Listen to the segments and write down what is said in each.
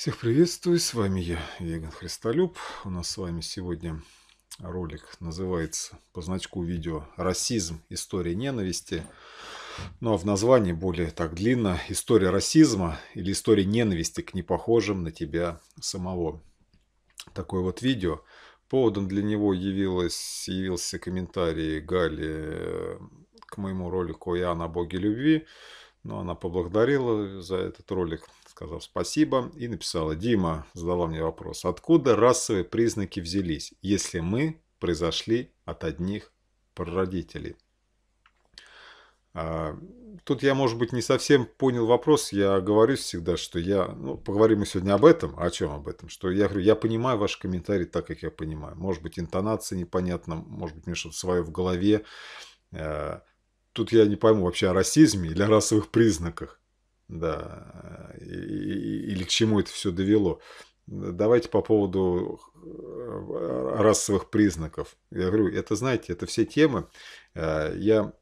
Всех приветствую, с вами я, Егор Христолюб. У нас с вами сегодня ролик называется по значку видео «Расизм. История ненависти». Ну а в названии более так длинно «История расизма» или «История ненависти к непохожим на тебя самого». Такое вот видео. Поводом для него явилось, явился комментарий Гали э, к моему ролику «Я на боге любви». Но ну, она поблагодарила за этот ролик – сказав спасибо и написала «Дима», задала мне вопрос, откуда расовые признаки взялись, если мы произошли от одних прародителей? А, тут я, может быть, не совсем понял вопрос. Я говорю всегда, что я... Ну, поговорим мы сегодня об этом. А о чем об этом? Что я говорю, я понимаю ваши комментарии так, как я понимаю. Может быть, интонация непонятна. Может быть, мне что-то свое в голове. А, тут я не пойму вообще о расизме или о расовых признаках да, э, или к чему это все довело. Давайте по поводу э, расовых признаков. Я говорю, это, знаете, это все темы. Э, я,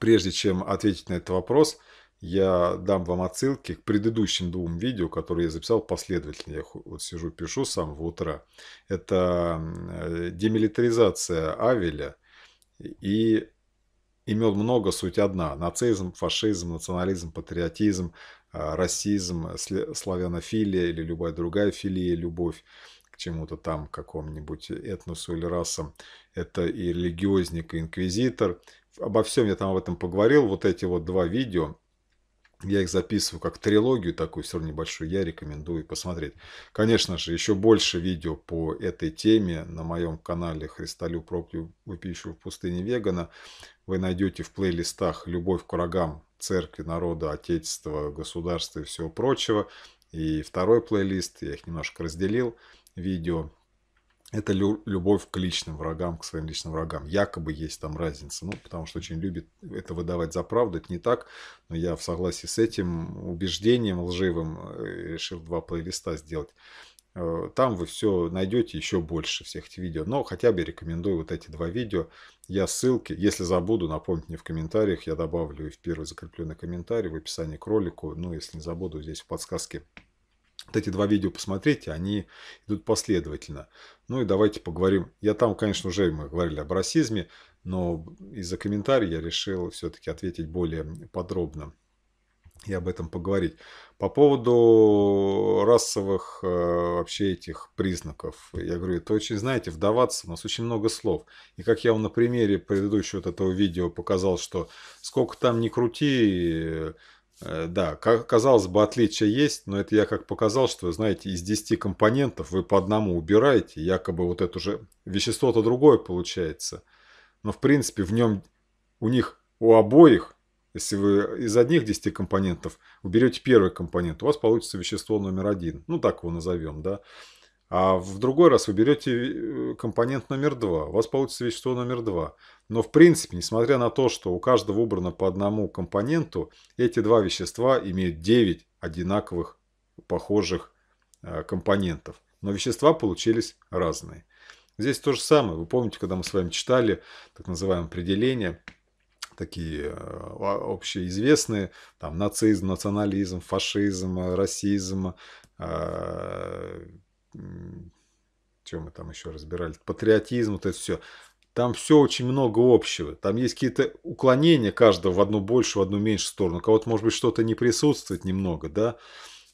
прежде чем ответить на этот вопрос, я дам вам отсылки к предыдущим двум видео, которые я записал последовательно. Я вот сижу, пишу сам в утро. Это демилитаризация Авеля и имен много, суть одна. Нацизм, фашизм, национализм, патриотизм, а, расизм, э, славянофилия или любая другая филия, любовь к чему-то там, к какому-нибудь этносу или расам. Это и религиозник, и инквизитор. Обо всем я там об этом поговорил. Вот эти вот два видео, я их записываю как трилогию такую, все равно небольшую, я рекомендую посмотреть. Конечно же, еще больше видео по этой теме на моем канале «Христолюб проклю выпившего в пустыне вегана» вы найдете в плейлистах «Любовь к врагам», «Церкви, народа, отечества, государства» и всего прочего. И второй плейлист, я их немножко разделил, видео. Это любовь к личным врагам, к своим личным врагам. Якобы есть там разница. Ну, потому что очень любит это выдавать за правду. Это не так. Но я в согласии с этим убеждением лживым э, решил два плейлиста сделать. Э, там вы все найдете еще больше всех этих видео. Но хотя бы рекомендую вот эти два видео. Я ссылки, если забуду, напомните мне в комментариях, я добавлю и в первый закрепленный комментарий, в описании к ролику. Ну, если не забуду, здесь в подсказке вот эти два видео посмотрите, они идут последовательно. Ну и давайте поговорим. Я там, конечно, уже мы говорили об расизме, но из-за комментариев я решил все-таки ответить более подробно и об этом поговорить. По поводу расовых э, вообще этих признаков, я говорю, это очень, знаете, вдаваться, у нас очень много слов. И как я вам на примере предыдущего вот этого видео показал, что сколько там ни крути, э, да, как, казалось бы, отличия есть, но это я как показал, что, знаете, из 10 компонентов вы по одному убираете, якобы вот это же вещество-то другое получается. Но, в принципе, в нем у них, у обоих если вы из одних 10 компонентов уберете первый компонент, у вас получится вещество номер один. Ну, так его назовем, да. А в другой раз вы берете э, компонент номер два, у вас получится вещество номер два. Но в принципе, несмотря на то, что у каждого убрано по одному компоненту, эти два вещества имеют 9 одинаковых похожих э, компонентов. Но вещества получились разные. Здесь то же самое. Вы помните, когда мы с вами читали так называемое определение – такие э, общеизвестные, там нацизм, национализм, фашизм, э, расизм, чем э, мы там еще разбирали, патриотизм, вот это все. Там все очень много общего. Там есть какие-то уклонения каждого в одну большую в одну меньшую сторону. У кого-то, может быть, что-то не присутствует немного, да.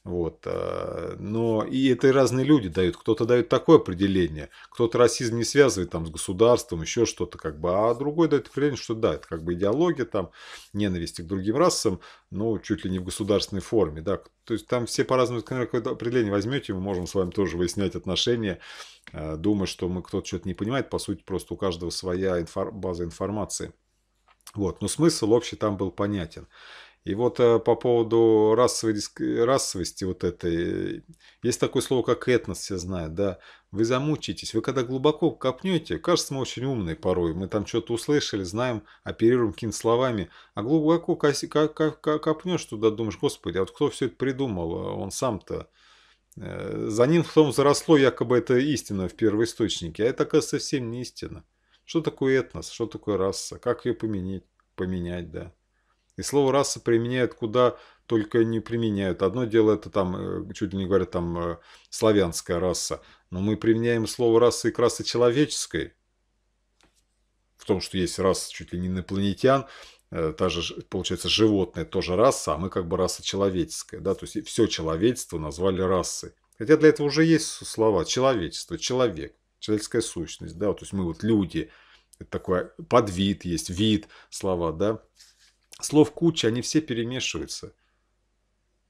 Вот. Э, но и это разные люди дают. Кто-то дает такое определение, кто-то расизм не связывает там, с государством, еще что-то как бы, а другой дает определение, что да, это как бы идеология там, ненависти к другим расам, но чуть ли не в государственной форме, да. То есть там все по-разному, какое-то определение возьмете, мы можем с вами тоже выяснять отношения, э, думая, что мы кто-то что-то не понимает, по сути, просто у каждого своя инфор база информации. Вот, но смысл общий там был понятен. И вот э, по поводу расовой, расовости вот этой, есть такое слово, как этнос, все знают, да. Вы замучитесь, вы когда глубоко копнете, кажется, мы очень умные порой, мы там что-то услышали, знаем, оперируем какими-то словами, а глубоко копнешь туда, думаешь, господи, а вот кто все это придумал, он сам-то... Э, за ним в том заросло якобы это истина в первоисточнике, а это, оказывается, совсем не истина. Что такое этнос, что такое раса, как ее поменять, поменять, да. И слово «раса» применяют куда только не применяют. Одно дело это там, э, чуть ли не говорят, там э, славянская раса. Но мы применяем слово «раса» и к расы человеческой. В том, что есть раса чуть ли не инопланетян, э, та же, получается, животное тоже раса, а мы как бы раса человеческая. Да? То есть все человечество назвали расой. Хотя для этого уже есть слова человечество, человек, человеческая сущность. Да? То есть мы вот люди, это такой подвид есть, вид, слова, да. Слов куча, они все перемешиваются.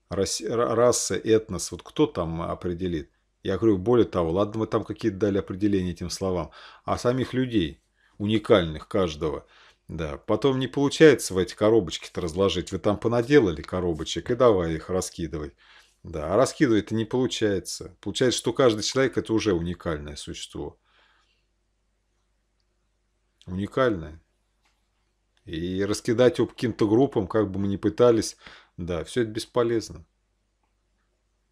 Рас, раса, этнос, вот кто там определит? Я говорю, более того, ладно, мы там какие-то дали определения этим словам, а самих людей, уникальных каждого. Да, потом не получается в эти коробочки-то разложить. Вы там понаделали коробочек и давай их раскидывать. Да, а раскидывать это не получается. Получается, что каждый человек это уже уникальное существо. Уникальное. И раскидать его по каким-то группам, как бы мы ни пытались, да, все это бесполезно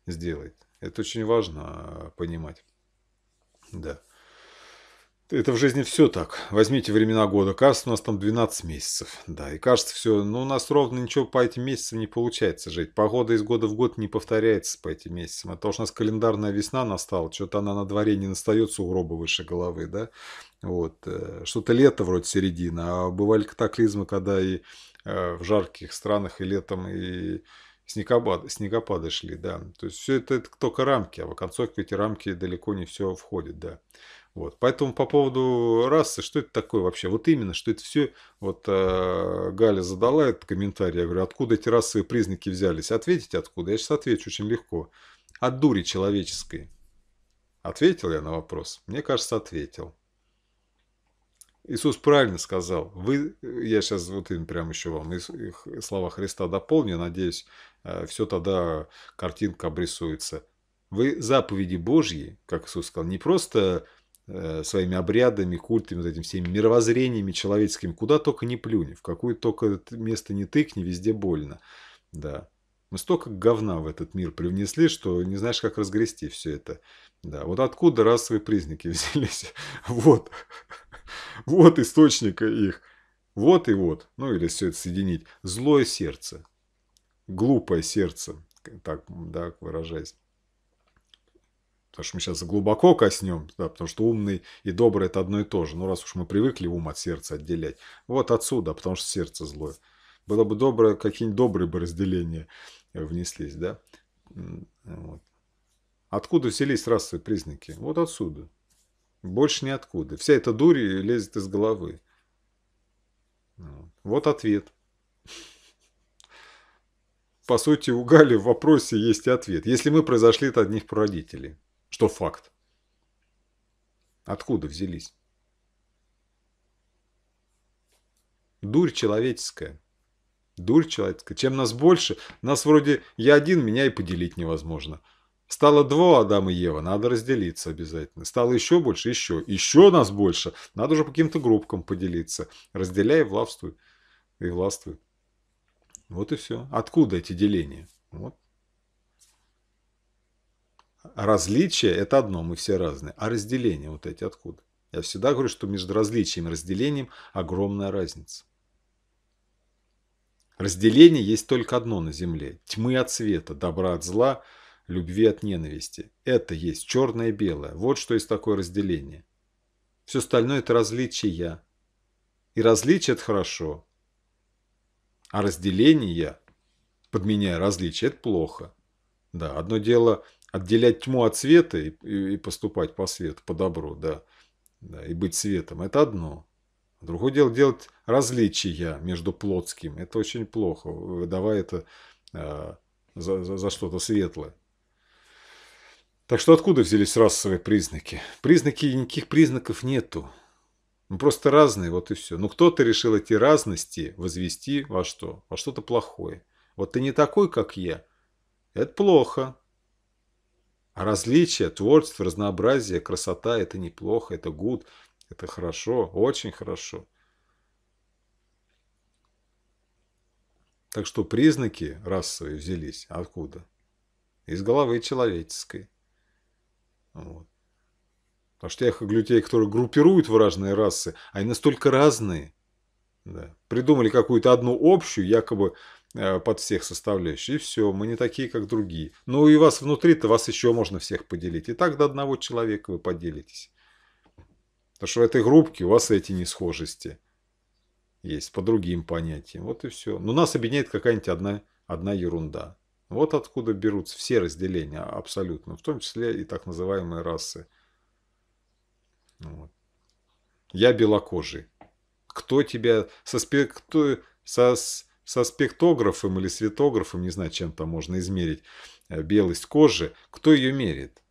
сделать. Это очень важно а, понимать. Да. Это в жизни все так. Возьмите времена года. Кажется, у нас там 12 месяцев. Да, и кажется все, но ну, у нас ровно ничего по этим месяцам не получается жить. Погода из года в год не повторяется по этим месяцам. Это уж у нас календарная весна настала. Что-то она на дворе не настается у роба выше головы, да? Вот. Э, что-то лето вроде середина. А бывали катаклизмы, когда и э, в жарких странах и летом, и снегопады, снегопады шли, да. То есть все это, это только рамки, а в оконцовку эти рамки далеко не все входит, да. Вот. Поэтому по поводу расы, что это такое вообще? Вот именно, что это все, вот э, Галя задала этот комментарий, я говорю, откуда эти расовые признаки взялись? Ответить откуда? Я сейчас отвечу очень легко. От дури человеческой. Ответил я на вопрос? Мне кажется, ответил. Иисус правильно сказал. Вы, э, я сейчас вот им прямо еще вам слова Христа дополню, надеюсь, Э, все тогда картинка обрисуется. Вы заповеди Божьи, как Иисус сказал, не просто э, своими обрядами, культами, вот этим всеми мировоззрениями человеческими, куда только не плюни, в какое только место не тыкни, везде больно. Да. Мы столько говна в этот мир привнесли, что не знаешь, как разгрести все это. Да, вот откуда расовые признаки взялись? Вот. Вот источник их. Вот и вот. Ну или все это соединить. Злое сердце глупое сердце, так да, выражаясь. Потому что мы сейчас глубоко коснем, да, потому что умный и добрый это одно и то же. Но ну, раз уж мы привыкли ум от сердца отделять. Вот отсюда, потому что сердце злое. Было бы доброе, какие-нибудь добрые бы разделения э, внеслись, да? Вот. Откуда взялись расовые признаки? Вот отсюда. Больше ниоткуда. Вся эта дурь лезет из головы. Вот ответ по сути, у Гали в вопросе есть ответ. Если мы произошли от одних прародителей, что факт. Откуда взялись? Дурь человеческая. Дурь человеческая. Чем нас больше, нас вроде я один, меня и поделить невозможно. Стало два Адам и Ева, надо разделиться обязательно. Стало еще больше, еще, еще нас больше. Надо уже по каким-то группкам поделиться. Разделяй, властвуй. И властвуй. Вот и все. Откуда эти деления? Вот. Различие – это одно, мы все разные. А разделение вот эти откуда? Я всегда говорю, что между различием и разделением огромная разница. Разделение есть только одно на земле. Тьмы от света, добра от зла, любви от ненависти. Это есть черное и белое. Вот что есть такое разделение. Все остальное – это различия. И различие – это хорошо. А разделение, подменяя различия, это плохо. Да, одно дело отделять тьму от света и, и, и поступать по свету, по добру, да, да, и быть светом, это одно. Другое дело делать различия между плотским, это очень плохо, выдавая это э, за, за, за что-то светлое. Так что откуда взялись расовые признаки? Признаки, никаких признаков нету. Мы ну, просто разные, вот и все. Но ну, кто-то решил эти разности возвести во что? Во что-то плохое. Вот ты не такой, как я. Это плохо. А различия, творчество, разнообразие, красота – это неплохо, это гуд, это хорошо, очень хорошо. Так что признаки расовые взялись откуда? Из головы человеческой. Вот. Потому что тех людей, которые группируют в разные расы, они настолько разные. Да. Придумали какую-то одну общую, якобы э, под всех составляющих. И все, мы не такие, как другие. Ну и вас внутри-то, вас еще можно всех поделить. И так до одного человека вы поделитесь. Потому что в этой группке у вас эти несхожести есть по другим понятиям. Вот и все. Но нас объединяет какая-нибудь одна, одна ерунда. Вот откуда берутся все разделения абсолютно, в том числе и так называемые расы. Ну вот. Я белокожий. Кто тебя со, спек... со... со спектографом или светографом, не знаю, чем там можно измерить э, белость кожи, кто ее мерит?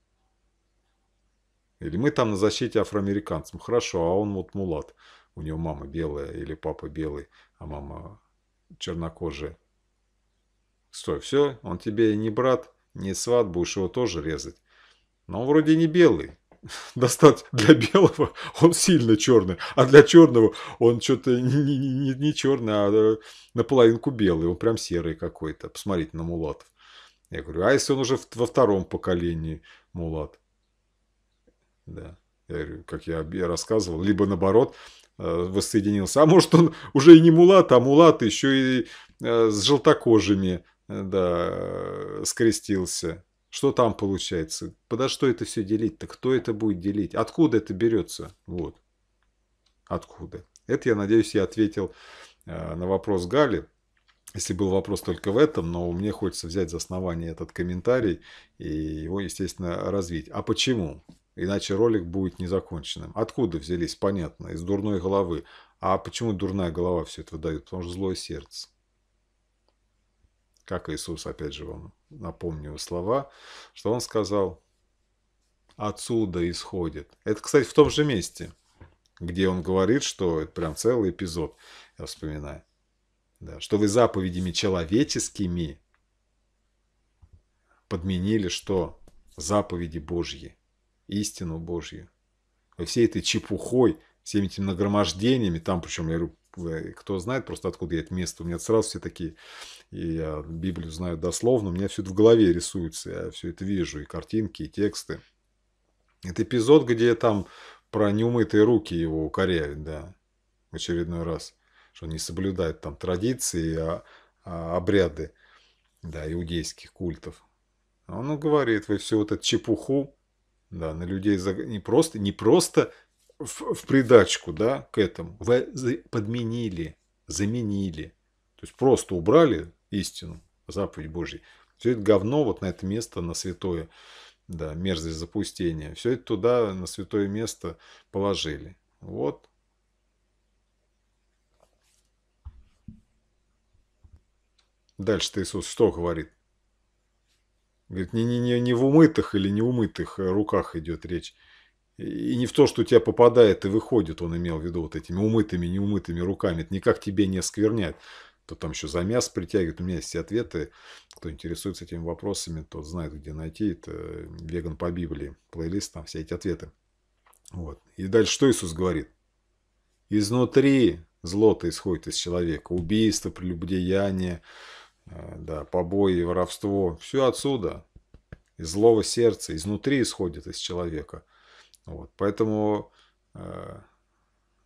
Или мы там на защите афроамериканцам? Ну, хорошо, а он вот мулат. У него мама белая или папа белый, а мама чернокожая. Стой, все, он тебе не брат, не сват, будешь его тоже резать. Но он вроде не белый. достать для белого, он сильно черный, а для черного он что-то не, не, не не черный, а э, наполовинку белый, он прям серый какой-то, посмотрите на мулатов. Я говорю, а если он уже во втором поколении мулат? Да, я говорю, как я рассказывал, либо наоборот, э, воссоединился. А может, он уже и не мулат, а мулат еще и э, с желтокожими да, скрестился. Что там получается? Подо что это все делить-то? Кто это будет делить? Откуда это берется? Вот. Откуда? Это, я надеюсь, я ответил э, на вопрос Гали. Если был вопрос только в этом, но мне хочется взять за основание этот комментарий и его, естественно, развить. А почему? Иначе ролик будет незаконченным. Откуда взялись? Понятно, из дурной головы. А почему дурная голова все это выдает? Потому что злое сердце. Как Иисус, опять же, вам напомню слова, что он сказал, отсюда исходит. Это, кстати, в том же месте, где он говорит, что это прям целый эпизод, я вспоминаю, да, что вы заповедями человеческими подменили что? Заповеди Божьи, истину Божью. Во всей этой чепухой, всеми этими нагромождениями, там причем, я говорю, кто знает просто откуда я это место, у меня сразу все такие, и я Библию знаю дословно, у меня все это в голове рисуется, я все это вижу, и картинки, и тексты. Это эпизод, где там про неумытые руки его укоряют, да, в очередной раз, что не соблюдают там традиции, а, а обряды, да, иудейских культов. Он говорит, вы все вот эту чепуху, да, на людей не просто, не просто в, в придачку да, к этому. Вы подменили, заменили. То есть просто убрали истину, заповедь Божья. Все это говно вот на это место, на святое, да, мерзость запустения. Все это туда, на святое место положили. Вот. Дальше-то Иисус что говорит? Говорит, не, не, не, не в умытых или не умытых э, руках идет речь и не в то, что у тебя попадает и выходит, он имел в виду вот этими умытыми, неумытыми руками, это никак тебе не оскверняет. То там еще за мясо притягивает. У меня есть все ответы. Кто интересуется этими вопросами, тот знает, где найти. Это веган по Библии. Плейлист, там все эти ответы. Вот. И дальше что Иисус говорит? Изнутри зло-то исходит из человека. Убийство, прелюбодеяние, э, да, побои, воровство. Все отсюда. Из злого сердца. Изнутри исходит из человека. Вот, поэтому э,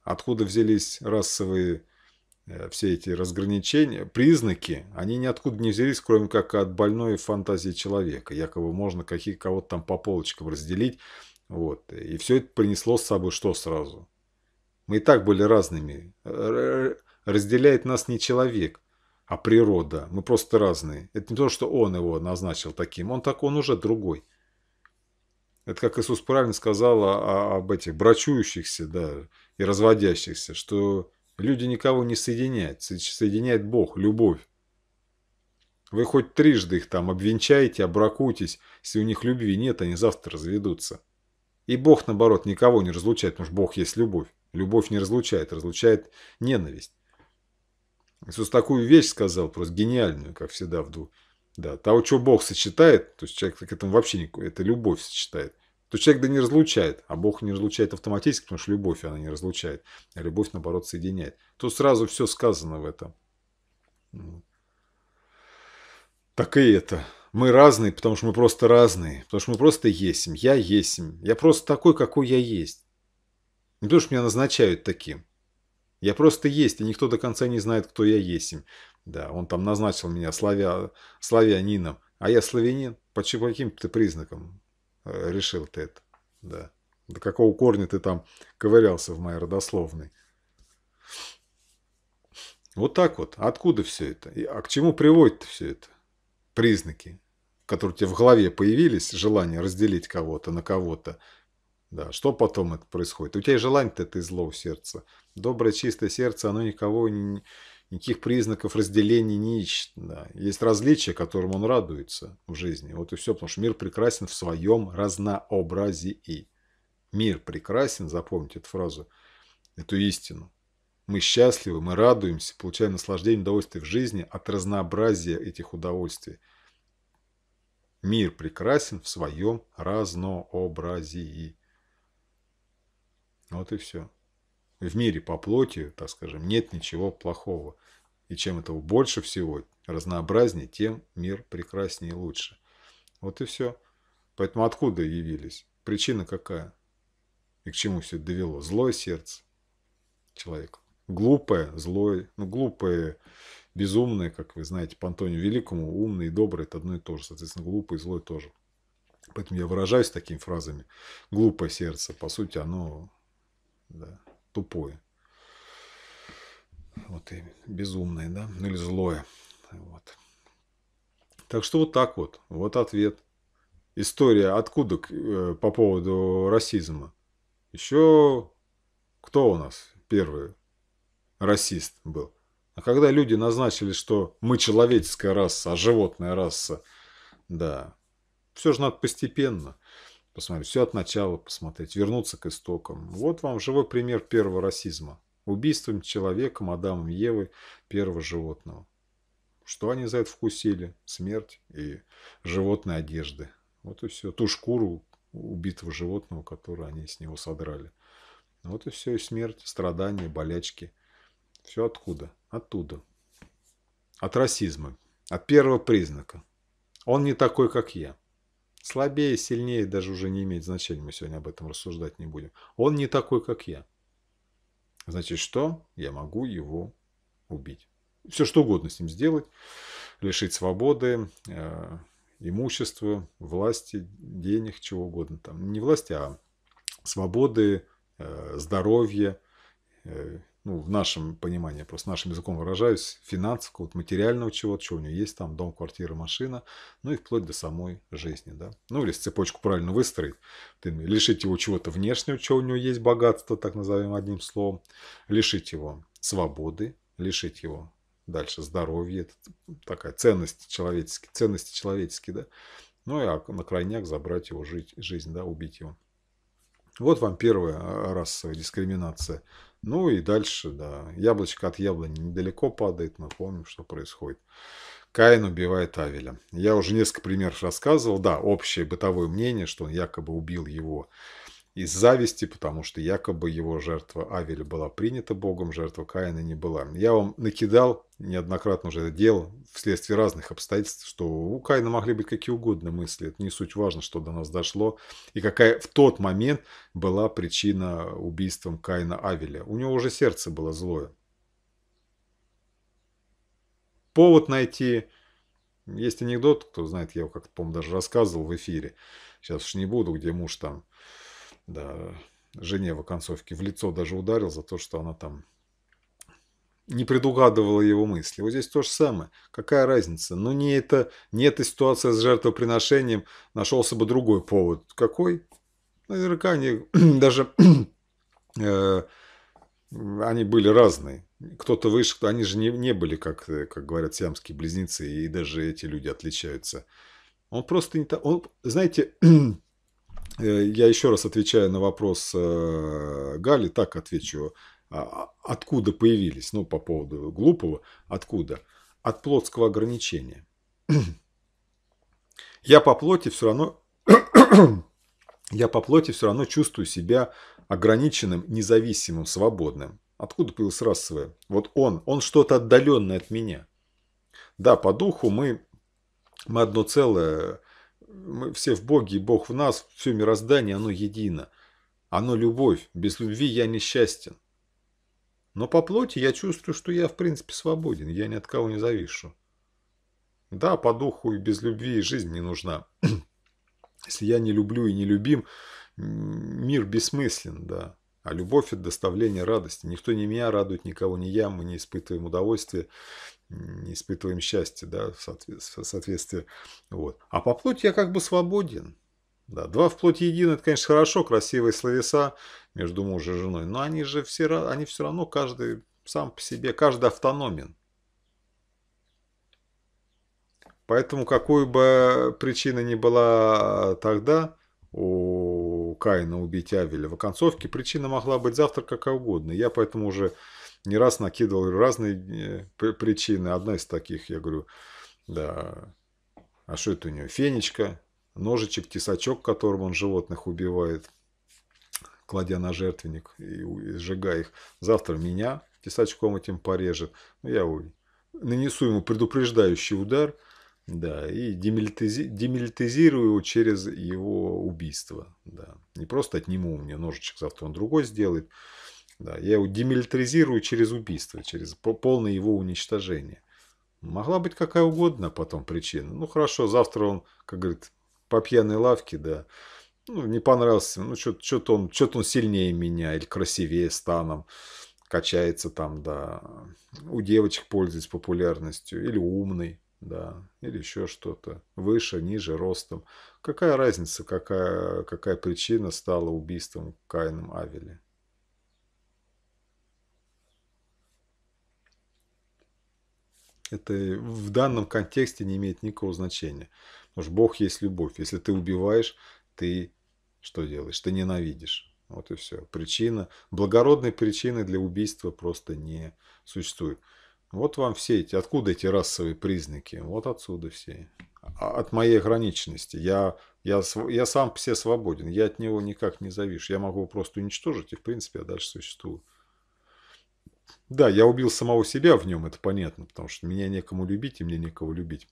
откуда взялись расовые э, все эти разграничения, признаки, они ниоткуда не взялись, кроме как от больной фантазии человека. Якобы можно каких, кого-то там по полочкам разделить. Вот, и все это принесло с собой что сразу? Мы и так были разными. Э, разделяет нас не человек, а природа. Мы просто разные. Это не то, что он его назначил таким. Он так, он уже другой. Это как Иисус правильно сказал о, об этих брачующихся да, и разводящихся, что люди никого не соединяют, соединяет Бог, любовь. Вы хоть трижды их там обвенчаете, обракуйтесь, если у них любви нет, они завтра разведутся. И Бог, наоборот, никого не разлучает, потому что Бог есть любовь. Любовь не разлучает, разлучает ненависть. Иисус такую вещь сказал, просто гениальную, как всегда, в двух да, того, чего Бог сочетает, то есть человек к этому вообще не это любовь сочетает. То человек да не разлучает, а Бог не разлучает автоматически, потому что любовь она не разлучает, а любовь, наоборот, соединяет. Тут сразу все сказано в этом. Так и это. Мы разные, потому что мы просто разные. Потому что мы просто есть, Я есть, Я просто такой, какой я есть. Не потому что меня назначают таким. Я просто есть, и никто до конца не знает, кто я есть. Да, он там назначил меня славя, славянином, а я славянин. По каким ты признакам э, решил ты это? Да. До какого корня ты там ковырялся в моей родословной? Вот так вот. Откуда все это? А к чему приводит все это? Признаки, которые у тебя в голове появились, желание разделить кого-то на кого-то – да, что потом это происходит? У тебя желание-то это зло у сердца. Доброе, чистое сердце, оно никого, никаких признаков разделения не ищет. Да. Есть различия, которым он радуется в жизни. Вот и все, потому что мир прекрасен в своем разнообразии. Мир прекрасен, запомните эту фразу, эту истину. Мы счастливы, мы радуемся, получаем наслаждение, удовольствие в жизни от разнообразия этих удовольствий. Мир прекрасен в своем разнообразии. Вот и все. В мире по плоти, так скажем, нет ничего плохого. И чем этого больше всего, разнообразнее, тем мир прекраснее и лучше. Вот и все. Поэтому откуда явились? Причина какая? И к чему все это довело? Злое сердце человека. Глупое, злое, ну глупое, безумное, как вы знаете, по Антонию Великому, умный и добрый – это одно и то же. Соответственно, глупое и злое тоже. Поэтому я выражаюсь такими фразами. Глупое сердце, по сути, оно да, тупое. Вот и безумное, да, ну или злое. Вот. Так что вот так вот, вот ответ. История откуда э, по поводу расизма? Еще кто у нас первый расист был? А когда люди назначили, что мы человеческая раса, а животная раса, да, все же надо постепенно посмотреть, все от начала посмотреть, вернуться к истокам. Вот вам живой пример первого расизма. Убийством человека, мадамом Евы, первого животного. Что они за это вкусили? Смерть и животные одежды. Вот и все. Ту шкуру убитого животного, которую они с него содрали. Вот и все. И смерть, страдания, болячки. Все откуда? Оттуда. От расизма. От первого признака. Он не такой, как я. Слабее, сильнее даже уже не имеет значения, мы сегодня об этом рассуждать не будем. Он не такой, как я. Значит, что? Я могу его убить. Все, что угодно с ним сделать. Лишить свободы, э, имущества, власти, денег, чего угодно. Там. Не власти, а свободы, э, здоровья, э, ну, в нашем понимании, просто нашим языком выражаюсь, финансов, вот материального чего-то, чего у него есть, там дом, квартира, машина, ну и вплоть до самой жизни, да. Ну, или цепочку правильно выстроить, ты лишить его чего-то внешнего, чего у него есть, богатство, так назовем одним словом, лишить его свободы, лишить его дальше здоровья, это такая ценность человеческие, ценности человеческие, да. Ну и на крайняк забрать его жить, жизнь, да, убить его. Вот вам первая а, расовая дискриминация ну и дальше, да, яблочко от яблони недалеко падает, мы помним, что происходит. Каин убивает Авеля. Я уже несколько примеров рассказывал, да, общее бытовое мнение, что он якобы убил его из зависти, потому что якобы его жертва Авеля была принята Богом, жертва Каина не была. Я вам накидал, неоднократно уже это делал, вследствие разных обстоятельств, что у Каина могли быть какие угодно мысли, это не суть важно, что до нас дошло, и какая в тот момент была причина убийством Каина Авеля. У него уже сердце было злое. Повод найти... Есть анекдот, кто знает, я его как-то, помню, даже рассказывал в эфире. Сейчас уж не буду, где муж там да, жене в оконцовке в лицо даже ударил за то, что она там не предугадывала его мысли. Вот здесь то же самое. Какая разница? Но ну, не, это, не эта ситуация с жертвоприношением, нашелся бы другой повод. Какой? Наверняка они даже э, они были разные. Кто-то выше, кто... они же не, не были, как, э, как говорят, сиамские близнецы, и даже эти люди отличаются. Он просто не так... Он, знаете, Э, я еще раз отвечаю на вопрос э, Гали, так отвечу. А, а откуда появились? Ну, по поводу глупого. Откуда? От плотского ограничения. Я по плоти все равно... Я по плоти все равно чувствую себя ограниченным, независимым, свободным. Откуда появился расовое? Вот он, он что-то отдаленное от меня. Да, по духу мы, мы одно целое, мы все в Боге, и Бог в нас, все мироздание, оно едино. Оно любовь. Без любви я несчастен. Но по плоти я чувствую, что я, в принципе, свободен. Я ни от кого не завишу. Да, по духу и без любви жизнь не нужна. Если я не люблю и не любим, мир бессмыслен, да. А любовь – это доставление радости. Никто не меня радует, никого не я. Мы не испытываем удовольствия не испытываем счастья, да, в соответствии. вот. А по плоти я как бы свободен. Да, два в плоти едины, это, конечно, хорошо, красивые словеса между мужем и женой, но они же все, они все равно каждый сам по себе, каждый автономен. Поэтому какой бы причина ни была тогда у Каина убить Авеля в оконцовке, причина могла быть завтра какая угодно. Я поэтому уже не раз накидывал разные э, причины. Одна из таких, я говорю, да, а что это у нее? Фенечка, ножичек, тесачок, которым он животных убивает, кладя на жертвенник и, сжигая их. Завтра меня тесачком этим порежет. ну Я нанесу ему предупреждающий удар, да, и демилитизи, демилитизирую его через его убийство. Да. Не просто отниму у меня ножичек, завтра он другой сделает. Да, я его демилитаризирую через убийство, через полное его уничтожение. Могла быть какая угодно потом причина. Ну хорошо, завтра он, как говорит, по пьяной лавке, да, ну, не понравился, ну что-то он, он сильнее меня или красивее станом качается там, да, у девочек пользуется популярностью, или умный, да, или еще что-то, выше, ниже ростом. Какая разница, какая, какая причина стала убийством Каином Авеля? Это в данном контексте не имеет никакого значения. Потому что Бог есть любовь. Если ты убиваешь, ты что делаешь? Ты ненавидишь. Вот и все. Причина. Благородной причины для убийства просто не существует. Вот вам все эти, откуда эти расовые признаки? Вот отсюда все. А, от моей ограниченности. Я, я, я сам все свободен. Я от него никак не завишу. Я могу его просто уничтожить, и в принципе я дальше существую. Да, я убил самого себя в нем, это понятно, потому что меня некому любить и мне некого любить.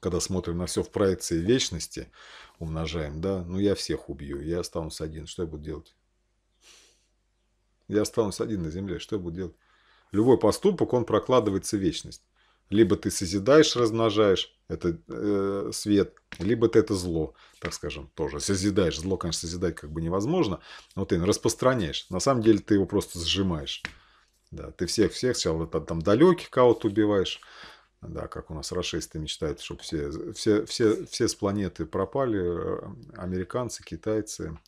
Когда смотрим на все в проекции вечности, умножаем, да, ну я всех убью, я останусь один, что я буду делать? Я останусь один на земле, что я буду делать? Любой поступок, он прокладывается в вечность. Либо ты созидаешь, размножаешь этот э, свет, либо ты это зло, так скажем, тоже созидаешь. Зло, конечно, созидать как бы невозможно, но ты распространяешь. На самом деле ты его просто сжимаешь. Да, ты всех-всех сначала там, там далеких кого-то убиваешь. Да, как у нас расисты мечтают, чтобы все, все, все, все с планеты пропали. Э, американцы, китайцы,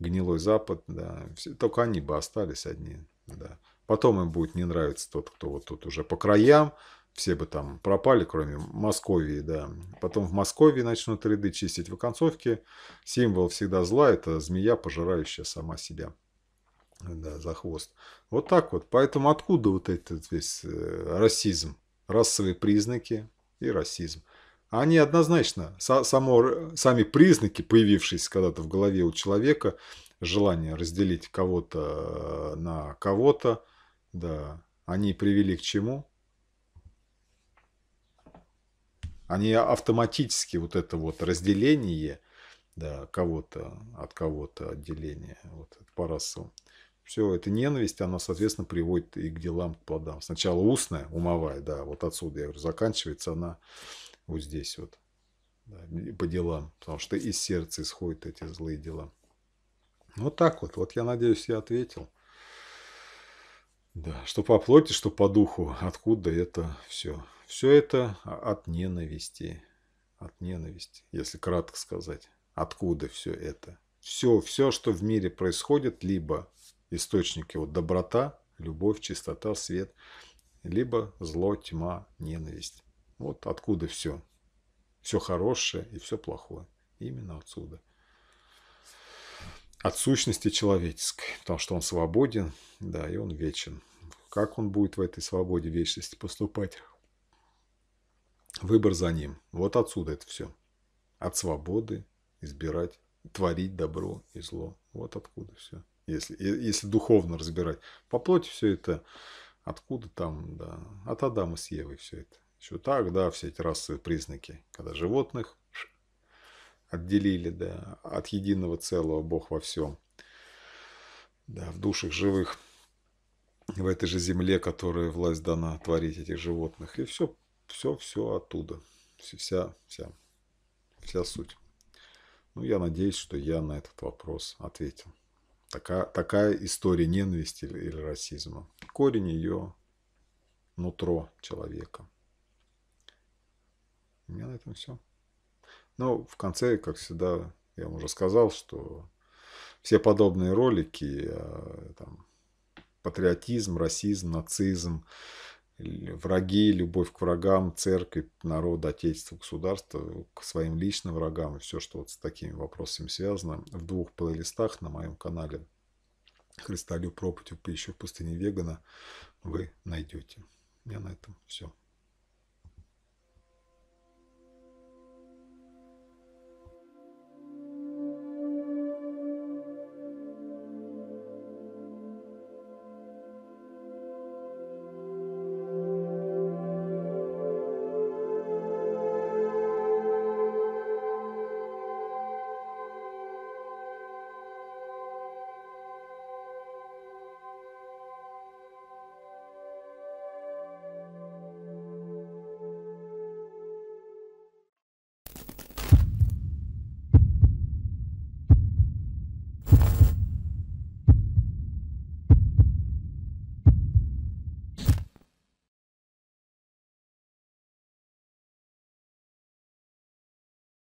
гнилой Запад. Да, все, только они бы остались одни. Да. Потом им будет не нравиться тот, кто вот тут уже по краям, все бы там пропали, кроме Московии, да. Потом в Москве начнут ряды чистить в оконцовке. Символ всегда зла – это змея, пожирающая сама себя да, за хвост. Вот так вот. Поэтому откуда вот этот весь э, расизм? Расовые признаки и расизм. Они однозначно, само, сами признаки, появившиеся когда-то в голове у человека, желание разделить кого-то э, на кого-то, да, они привели к чему? Они автоматически вот это вот разделение – да, кого-то от кого-то отделение вот, по расу все, это ненависть, она, соответственно, приводит и к делам, к плодам. Сначала устная, умовая, да, вот отсюда, я говорю, заканчивается она вот здесь вот, да, по делам, потому что из сердца исходят эти злые дела. Вот так вот, вот я надеюсь, я ответил. Да, что по плоти, что по духу, откуда это все. Все это от ненависти, от ненависти, если кратко сказать, откуда все это. Все, все, что в мире происходит, либо источники вот доброта, любовь, чистота, свет, либо зло, тьма, ненависть. Вот откуда все. Все хорошее и все плохое. Именно отсюда. От сущности человеческой, потому что он свободен, да, и он вечен. Как он будет в этой свободе вечности поступать? Выбор за ним. Вот отсюда это все. От свободы избирать, творить добро и зло. Вот откуда все если, если духовно разбирать. По плоти все это откуда там, да, от Адама с Евой все это. Еще так, да, все эти расовые признаки, когда животных отделили, да, от единого целого Бог во всем, да, в душах живых, в этой же земле, которая власть дана творить этих животных. И все, все, все оттуда, вся, вся, вся суть. Ну, я надеюсь, что я на этот вопрос ответил. Такая, такая история ненависти или, или расизма. Корень ее – нутро человека. У меня на этом все. Ну, в конце, как всегда, я вам уже сказал, что все подобные ролики, э, там, патриотизм, расизм, нацизм, враги, любовь к врагам, церкви, народа, отечеству, государству, к своим личным врагам и все, что вот с такими вопросами связано, в двух плейлистах на моем канале «Христолюб проповедь еще в пустыне Вегана» вы найдете. Я на этом все.